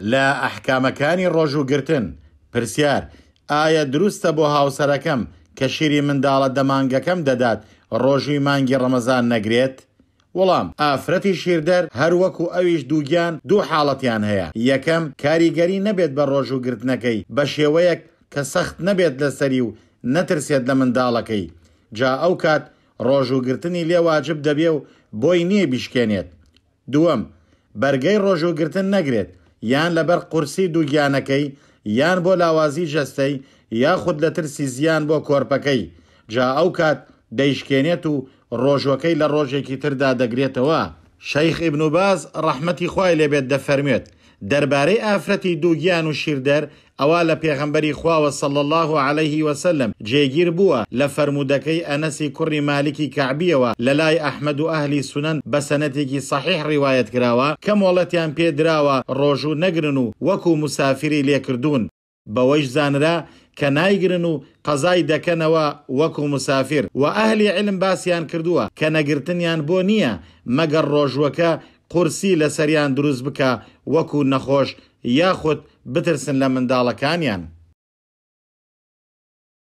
لە ئەحکامەکانی ڕۆژوگرتن پرسیار ئایا دروستە بۆ هاوسەرەکەم کە شیری منداڵە دەمانگەکەم دەدات ڕۆژوی مانگی ڕەمەزان نەگرێت؟ وەڵام ئافرەتی شیردەر هەروەکو ئەویش دووگیان دوو حاڵەتیان هەیە یەکەم کاریگەری نەبێت بە ڕۆژوگرتنەکەی بە شێوەیەک کە سەخت نەبێت لەسەری و نەترسێت لە منداڵەکەی جا ئەو کات ڕۆژوگرتنی لێواجب دەبێ و بۆی نییە بیشکێنێت دووەم بەرگەی ڕۆژوگرتن نەگرێت یان لەبەر قورسی دووگیانەکەی یان بۆ لاوازی جەستەی یاخود لە ترسی زیان بۆ کۆرپەکەی جا ئەو کات دەیشکێنێت و ڕۆژەکەی لە ڕۆژێکی تردا دەگرێتەوە شەیخ ئبنوباز ڕەحمەتی خوای لێبێت دەفەرمێت دەربارەی ئافرەتی دووگیان و شیردەر ئەوە لە پێغەمبەری خواوە سەڵ الله عليه وسلم جێگیر بووە لە فرەرمودەکەی ئەنەسی کوڕی مالکی کعبیەوە لە لای ئەحمد و ئەهلی سونەن بە سەنەتێکی صحیح ڕیواەت کراوە کە مۆڵەتیان پێدراوە ڕۆژوو نەگرن و وەکو مسافری لێکردوون بەوەش زانرا کە نایگرن و قەزای دەکەنەوە وەکو مسافر و ئەهلی علم باسییان کردووە کە نەگرتنیان بۆ نییە مەگەر ڕۆژوەکە قورسی لەسەریان دروست بکە وەکو نەخۆش یاخود بترسن لە منداڵەکانیان.